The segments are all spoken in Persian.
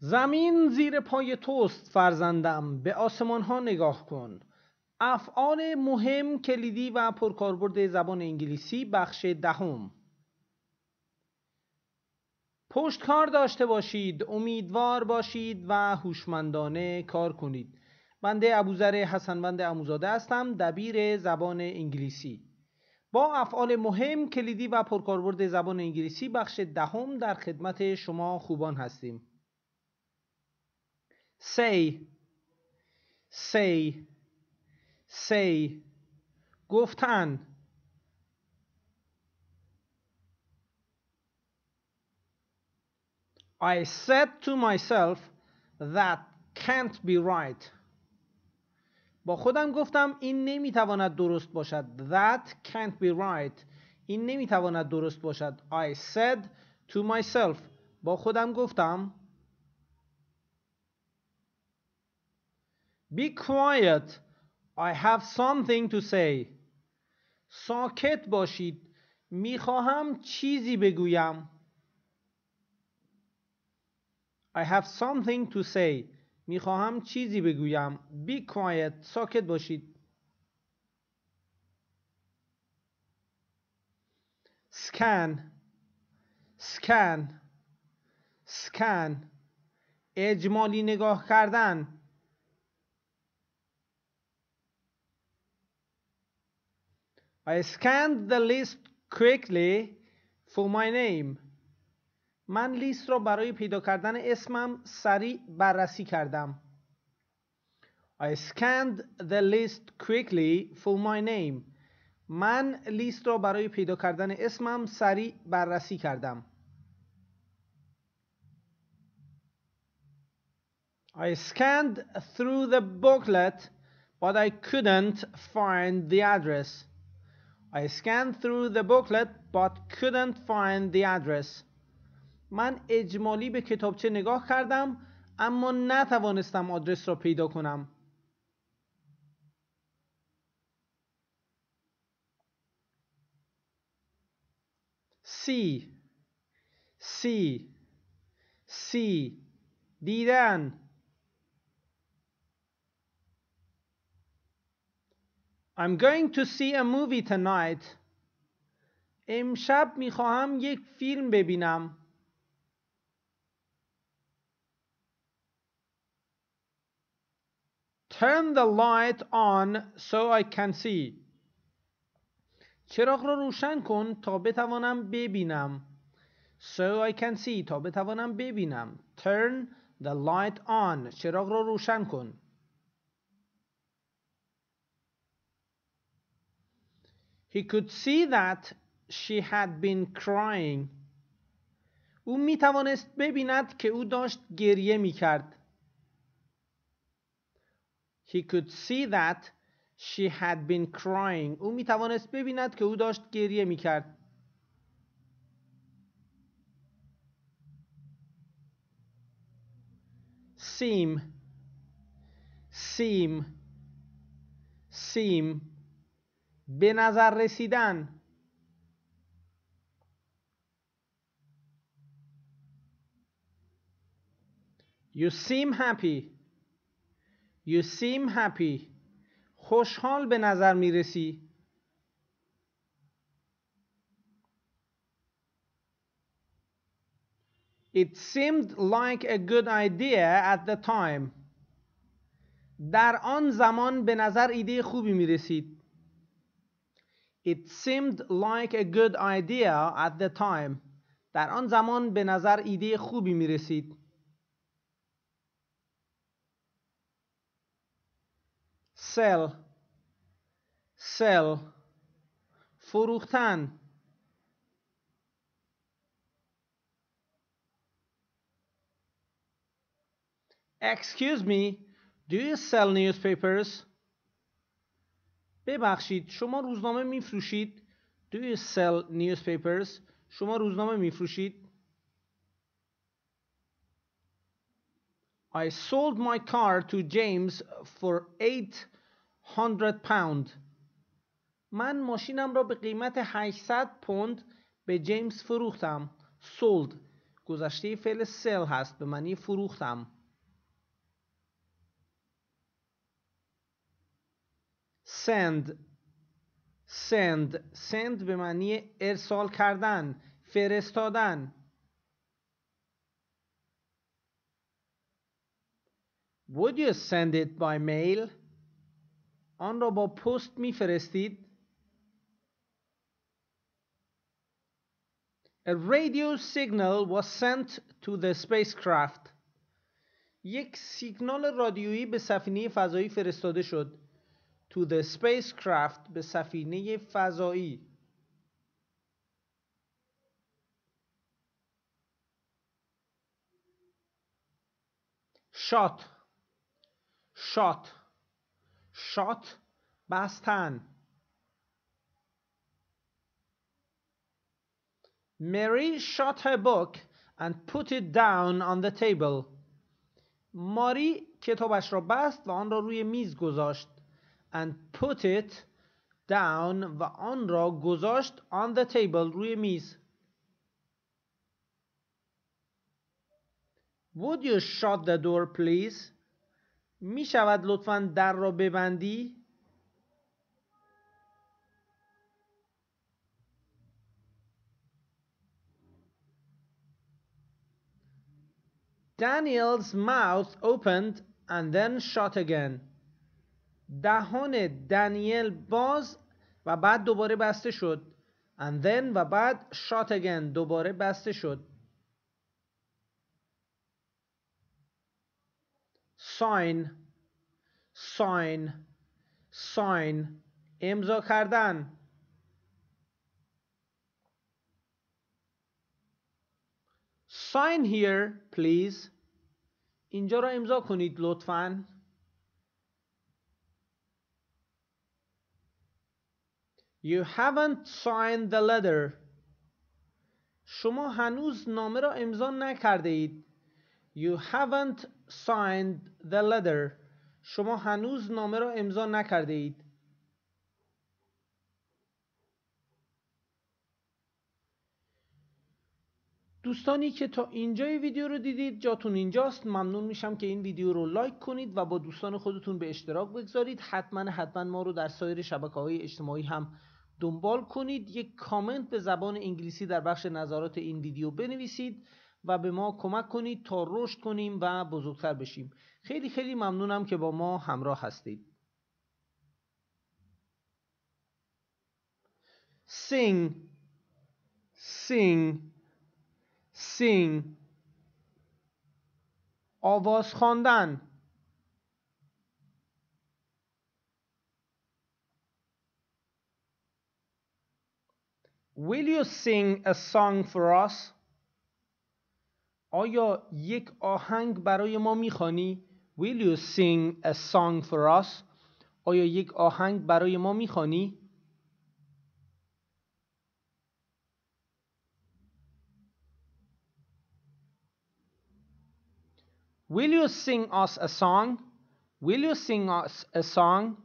زمین زیر پای توست فرزندم به آسمان ها نگاه کن افعال مهم کلیدی و پرکاربرد زبان انگلیسی بخش دهم پشت کار داشته باشید امیدوار باشید و هوشمندانه کار کنید بنده ابوذر حسنوند اموزاده هستم دبیر زبان انگلیسی با افعال مهم کلیدی و پرکاربرد زبان انگلیسی بخش دهم در خدمت شما خوبان هستیم say say say گفتن I said to myself that can't be right با خودم گفتم این نمیتواند درست باشد that can't be right این نمیتواند درست باشد I said to myself با خودم گفتم Be quiet. I have something to say. ساکت باشید. خواهم چیزی بگویم. I have something to say. خواهم چیزی بگویم. Be quiet. ساکت باشید. Scan Scan Scan اجمالی نگاه کردن I scanned the list quickly for my name من لیست را برای پیدا کردن اسمم سریع بررسی کردم I scanned the list quickly for my name من لیست را برای پیدا کردن اسمم سریع بررسی کردم I scanned through the booklet but I couldn't find the address I scanned through the booklet but couldn't find the address. من اجمالی به کتابچه نگاه کردم اما نتوانستم آدرس را پیدا کنم. C C C دیدن I'm going to see a movie tonight. امشب میخواهم یک فیلم ببینم. Turn the light on so I can see. چراغ را رو روشن کن تا بتوانم ببینم. So I can see تا بتوانم ببینم. Turn the light on. چراغ را رو روشن کن. He could see that she had been crying. او می توانست ببیند که او داشت گریه می کرد. He could see that she had been crying. او می توانست ببیند که او داشت گریه می کرد. seem seem seem به نظر رسیدن You seem happy You seem happy خوشحال به نظر میرسی It seemed like a good idea at the time در آن زمان به نظر ایده خوبی می رسید It seemed like a good idea at the time. در آن زمان به نظر ایده خوبی می رسید. sell sell فروختن Excuse me, do you sell newspapers? ببخشید شما روزنامه میفروشید Do you sell newspapers شما روزنامه میفروشید I sold my car to James for 800 pound من ماشینم را به قیمت 800 پوند به جیمز فروختم sold گذشته فعل sell هست به معنی فروختم send send send به معنی ارسال کردن فرستادن Would you send it by mail? آن را با پست میفرستید؟ A radio signal was sent to the spacecraft. یک سیگنال رادیویی به سفینه فضایی فرستاده شد. to به سفینه فضایی شات شات شات بستن and ماری کتابش را بست و آن را روی میز گذاشت. and put it down و آن را گذاشت on the table روی میز Would you shut the door please? می شود لطفا در را ببندی؟ Daniel's mouth opened and then shut again. دهان دنیل باز و بعد دوباره بسته شد and then و بعد shot again دوباره بسته شد sign sign sign امضا کردن sign here please اینجا را امضا کنید لطفاً You haven't signed the letter. شما هنوز نامه را امضا نکرده اید. You haven't signed the letter. شما هنوز نامه را امضا نکرده اید. دوستانی که تا اینجای ویدیو رو دیدید جاتون اینجاست ممنون میشم که این ویدیو رو لایک کنید و با دوستان خودتون به اشتراک بگذارید حتما حتما ما رو در سایر شبکه های اجتماعی هم دنبال کنید یک کامنت به زبان انگلیسی در بخش نظرات این ویدیو بنویسید و به ما کمک کنید تا رشد کنیم و بزرگتر بشیم خیلی خیلی ممنونم که با ما همراه هستید سین سین sing آواز خواندن Will you sing a song for us? آیا یک آهنگ برای ما میخوانی؟ Will you sing a song for us? آیا یک آهنگ برای ما میخوانی؟ Will you sing us a song? Will you sing us a song?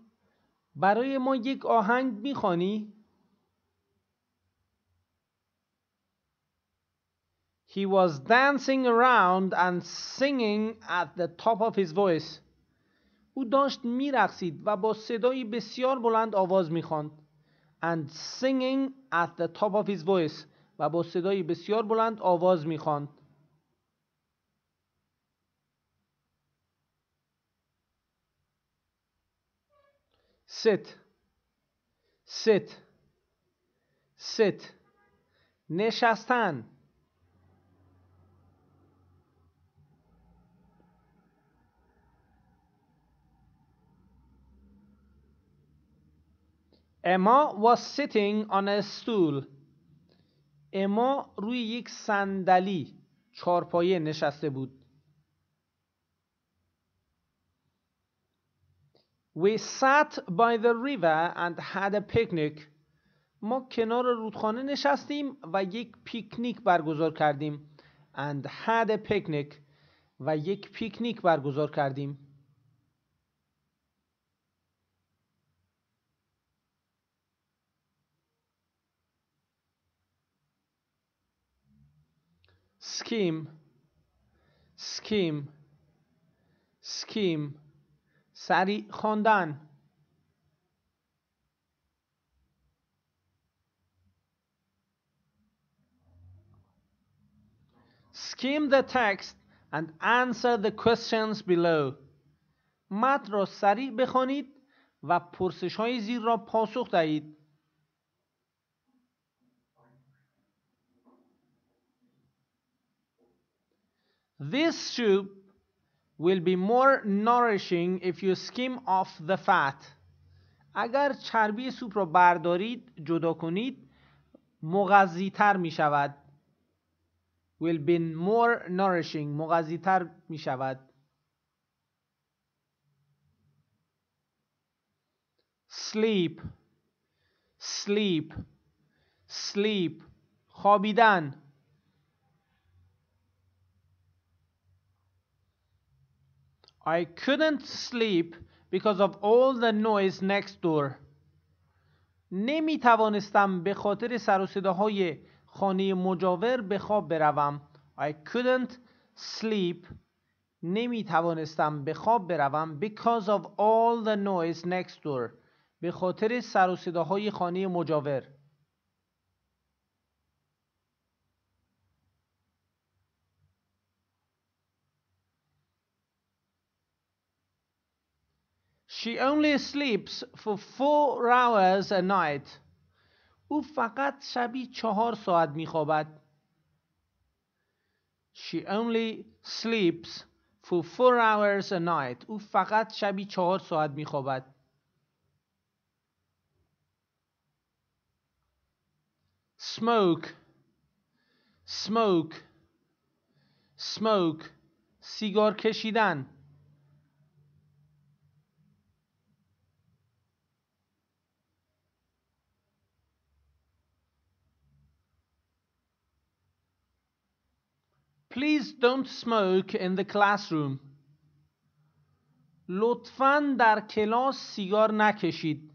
برای ما یک آهنگ میخوانی؟ He was dancing around and singing at the top of his voice. او داشت میرقصید و با صدایی بسیار بلند آواز میخواند. And singing at the top of his voice و با صدایی بسیار بلند آواز میخواند. ست ست ست نشستن Emma was sitting on a stool Emma روی یک صندلی چارپایه نشسته بود We sat by the river and had a picnic. ما کنار رودخانه نشستیم و یک پیکنیک برگزار کردیم. And had a picnic. و یک پیکنیک برگزار کردیم. Scheme. Scheme. Scheme. سریع خواندن Skim the text and answer the questions below. متن را سریع بخوانید و پرسش های زیر را پاسخ دهید. This tube will be more nourishing if you skim off the fat اگر چربی سوپ را بردارید جدا کنید مغذی تر می شود will be more nourishing مغذی تر می شود sleep sleep sleep خوابیدن I couldn't sleep because of all the noise next door. نمی توانستم به خاطر سر و صداهای خانه مجاور به خواب بروم. I couldn't sleep. نمی توانستم به خواب بروم because of all the noise next door. به خاطر سر و صداهای خانه مجاور. She only sleeps for four hours a night. او فقط شبی چهار ساعت میخوابد. She only sleeps for four hours a night. او فقط شبی چهار ساعت میخوابد. Smoke. Smoke. Smoke. سیگار کشیدن. Please don't smoke in the classroom. لطفا در کلاس سیگار نکشید.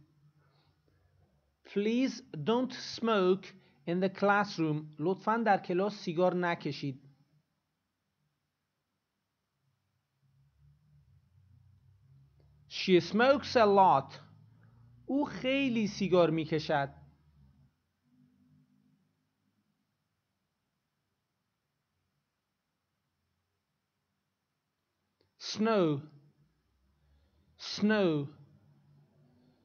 Please don't smoke in the classroom. لطفا در کلاس سیگار نکشید. She smokes a lot. او خیلی سیگار میکشد. snow, snow,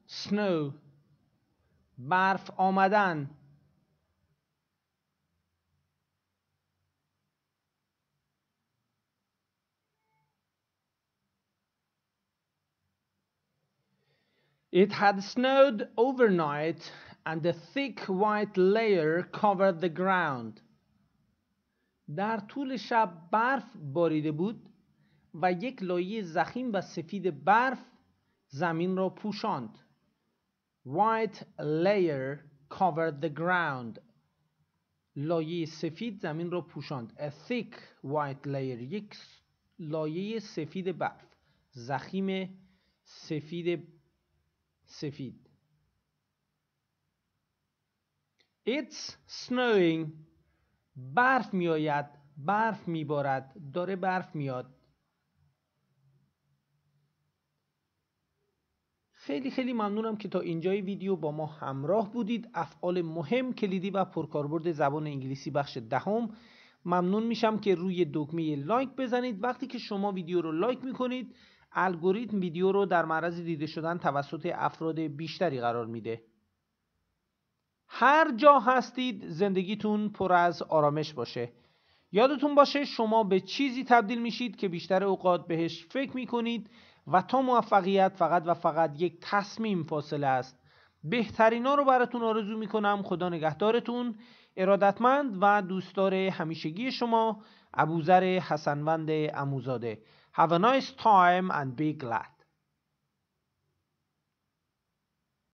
snow barf آمدن It had snowed overnight and a thick white layer covered the ground. در طول شب برف باریده بود و یک لایه زخیم و سفید برف زمین را پوشاند White layer covered the ground لایه سفید زمین را پوشاند A thick white layer یک لایه سفید برف زخیم سفید سفید It's snowing برف آید برف میبارد داره برف میاد خیلی خیلی ممنونم که تا اینجای ویدیو با ما همراه بودید افعال مهم کلیدی و پرکاربرد زبان انگلیسی بخش دهم ممنون میشم که روی دکمه لایک بزنید وقتی که شما ویدیو رو لایک میکنید الگوریتم ویدیو رو در معرض دیده شدن توسط افراد بیشتری قرار میده هر جا هستید زندگیتون پر از آرامش باشه یادتون باشه شما به چیزی تبدیل میشید که بیشتر اوقات بهش فکر میکنید و تا موفقیت فقط و فقط یک تصمیم فاصله است بهترین ها رو براتون آرزو میکنم خدا نگهدارتون ارادتمند و دوستدار همیشگی شما ابوذر حسنوند اموزاده Have a nice time and be glad